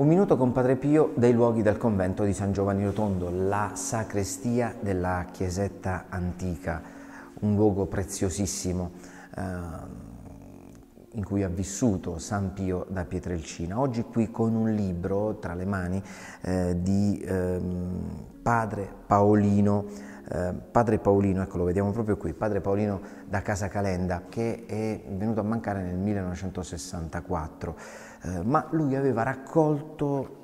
Un minuto con Padre Pio dai luoghi del convento di San Giovanni Rotondo, la sacrestia della chiesetta antica, un luogo preziosissimo eh, in cui ha vissuto San Pio da Pietrelcina. Oggi qui con un libro tra le mani eh, di eh, Padre Paolino Ehm, padre Paolino, ecco lo vediamo proprio qui, padre Paolino da Casa Calenda che è venuto a mancare nel 1964, eh, ma lui aveva raccolto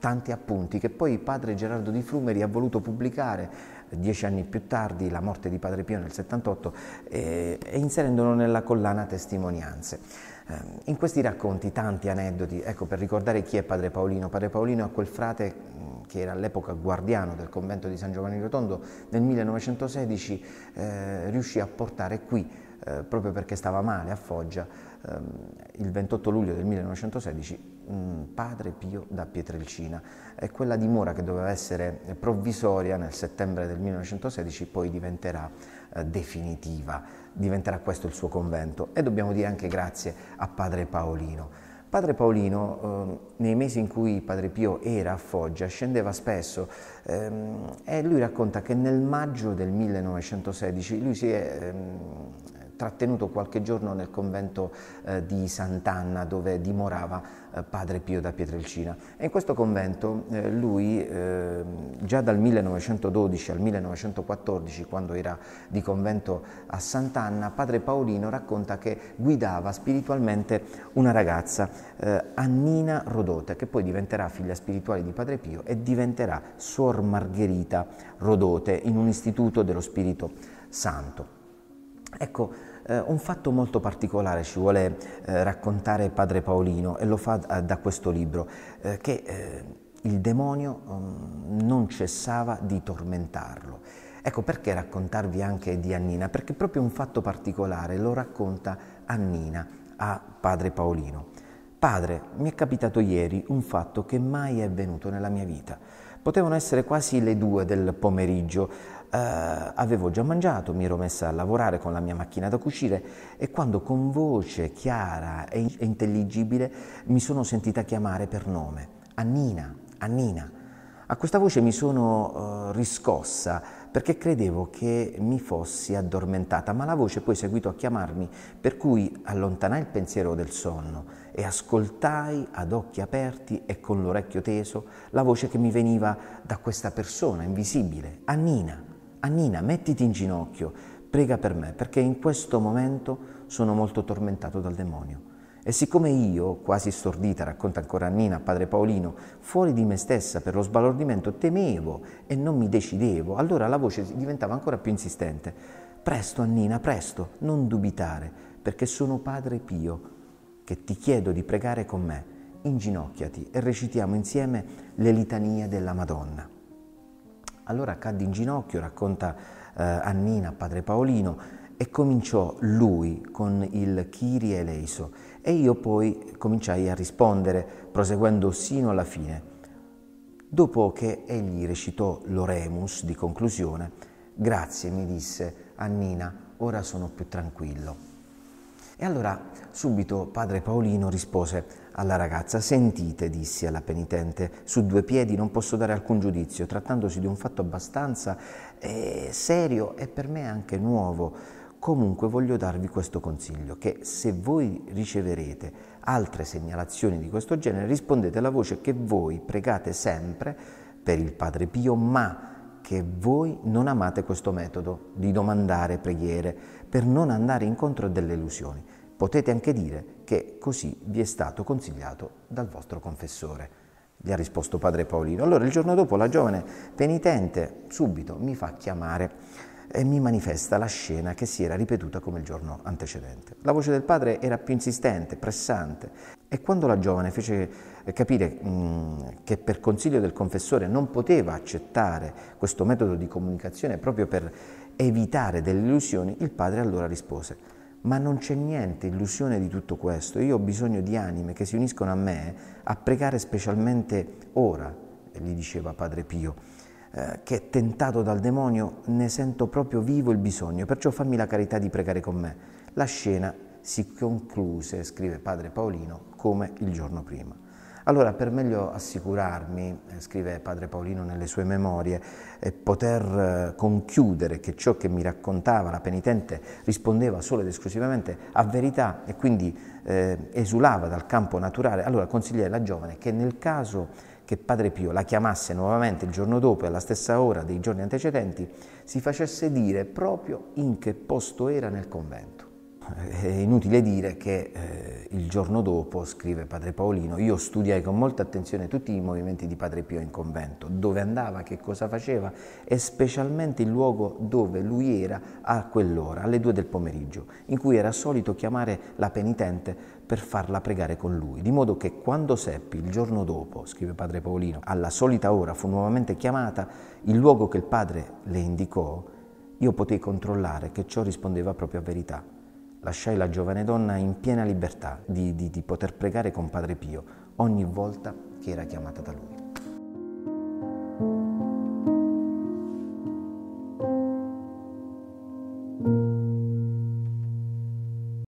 tanti appunti che poi padre Gerardo di Flumeri ha voluto pubblicare dieci anni più tardi, la morte di padre Pio nel 78, eh, e inserendolo nella collana testimonianze. Ehm, in questi racconti tanti aneddoti, ecco per ricordare chi è padre Paolino, padre Paolino è quel frate mm, che era all'epoca guardiano del convento di San Giovanni Rotondo, nel 1916 eh, riuscì a portare qui, eh, proprio perché stava male a Foggia, ehm, il 28 luglio del 1916, padre Pio da Pietrelcina. E quella dimora che doveva essere provvisoria nel settembre del 1916 poi diventerà eh, definitiva, diventerà questo il suo convento. E dobbiamo dire anche grazie a padre Paolino Padre Paolino, ehm, nei mesi in cui Padre Pio era a Foggia, scendeva spesso ehm, e lui racconta che nel maggio del 1916 lui si è ehm, trattenuto qualche giorno nel convento eh, di Sant'Anna dove dimorava eh, padre Pio da Pietrelcina. E in questo convento eh, lui ehm, già dal 1912 al 1914, quando era di convento a Sant'Anna, padre Paolino racconta che guidava spiritualmente una ragazza, eh, Annina Rodote, che poi diventerà figlia spirituale di padre Pio e diventerà suor Margherita Rodote in un istituto dello Spirito Santo. Ecco, eh, un fatto molto particolare ci vuole eh, raccontare Padre Paolino e lo fa da, eh, da questo libro, eh, che eh, il demonio um, non cessava di tormentarlo. Ecco perché raccontarvi anche di Annina, perché proprio un fatto particolare lo racconta Annina a Padre Paolino. Padre, mi è capitato ieri un fatto che mai è avvenuto nella mia vita. Potevano essere quasi le due del pomeriggio, eh, avevo già mangiato, mi ero messa a lavorare con la mia macchina da cucire e quando con voce chiara e intelligibile mi sono sentita chiamare per nome, Annina, Annina. A questa voce mi sono uh, riscossa perché credevo che mi fossi addormentata, ma la voce poi seguito a chiamarmi, per cui allontanai il pensiero del sonno e ascoltai ad occhi aperti e con l'orecchio teso la voce che mi veniva da questa persona invisibile, Annina. Annina, mettiti in ginocchio, prega per me, perché in questo momento sono molto tormentato dal demonio. E siccome io, quasi stordita, racconta ancora Annina a padre Paolino, fuori di me stessa per lo sbalordimento temevo e non mi decidevo, allora la voce diventava ancora più insistente. Presto, Annina, presto, non dubitare, perché sono padre Pio, che ti chiedo di pregare con me. Inginocchiati e recitiamo insieme le litanie della Madonna. Allora cadde in ginocchio, racconta eh, Annina a padre Paolino, e cominciò lui con il Kyrie eleiso. E io poi cominciai a rispondere, proseguendo sino alla fine. Dopo che egli recitò l'oremus di conclusione, grazie, mi disse, Annina, ora sono più tranquillo. E allora subito padre Paolino rispose alla ragazza, sentite, disse alla penitente, su due piedi non posso dare alcun giudizio, trattandosi di un fatto abbastanza eh, serio e per me anche nuovo. Comunque voglio darvi questo consiglio, che se voi riceverete altre segnalazioni di questo genere, rispondete alla voce che voi pregate sempre per il Padre Pio, ma che voi non amate questo metodo di domandare preghiere per non andare incontro a delle illusioni. Potete anche dire che così vi è stato consigliato dal vostro confessore. Gli ha risposto padre Paolino. Allora il giorno dopo la giovane penitente subito mi fa chiamare e mi manifesta la scena che si era ripetuta come il giorno antecedente. La voce del padre era più insistente, pressante. E quando la giovane fece eh, capire mm, che per consiglio del confessore non poteva accettare questo metodo di comunicazione proprio per evitare delle illusioni, il padre allora rispose, ma non c'è niente illusione di tutto questo, io ho bisogno di anime che si uniscono a me a pregare specialmente ora, gli diceva padre Pio, eh, che tentato dal demonio ne sento proprio vivo il bisogno, perciò fammi la carità di pregare con me. La scena si concluse, scrive padre Paolino, come il giorno prima. Allora, per meglio assicurarmi, eh, scrive padre Paolino nelle sue memorie, e eh, poter eh, conchiudere che ciò che mi raccontava la penitente rispondeva solo ed esclusivamente a verità e quindi eh, esulava dal campo naturale, allora consigliai alla giovane che nel caso che Padre Pio la chiamasse nuovamente il giorno dopo e alla stessa ora dei giorni antecedenti, si facesse dire proprio in che posto era nel convento è inutile dire che eh, il giorno dopo, scrive padre Paolino, io studiai con molta attenzione tutti i movimenti di padre Pio in convento, dove andava, che cosa faceva e specialmente il luogo dove lui era a quell'ora, alle due del pomeriggio, in cui era solito chiamare la penitente per farla pregare con lui, di modo che quando seppi il giorno dopo, scrive padre Paolino, alla solita ora fu nuovamente chiamata, il luogo che il padre le indicò, io potei controllare che ciò rispondeva proprio a verità Lasciai la giovane donna in piena libertà di, di, di poter pregare con Padre Pio ogni volta che era chiamata da lui.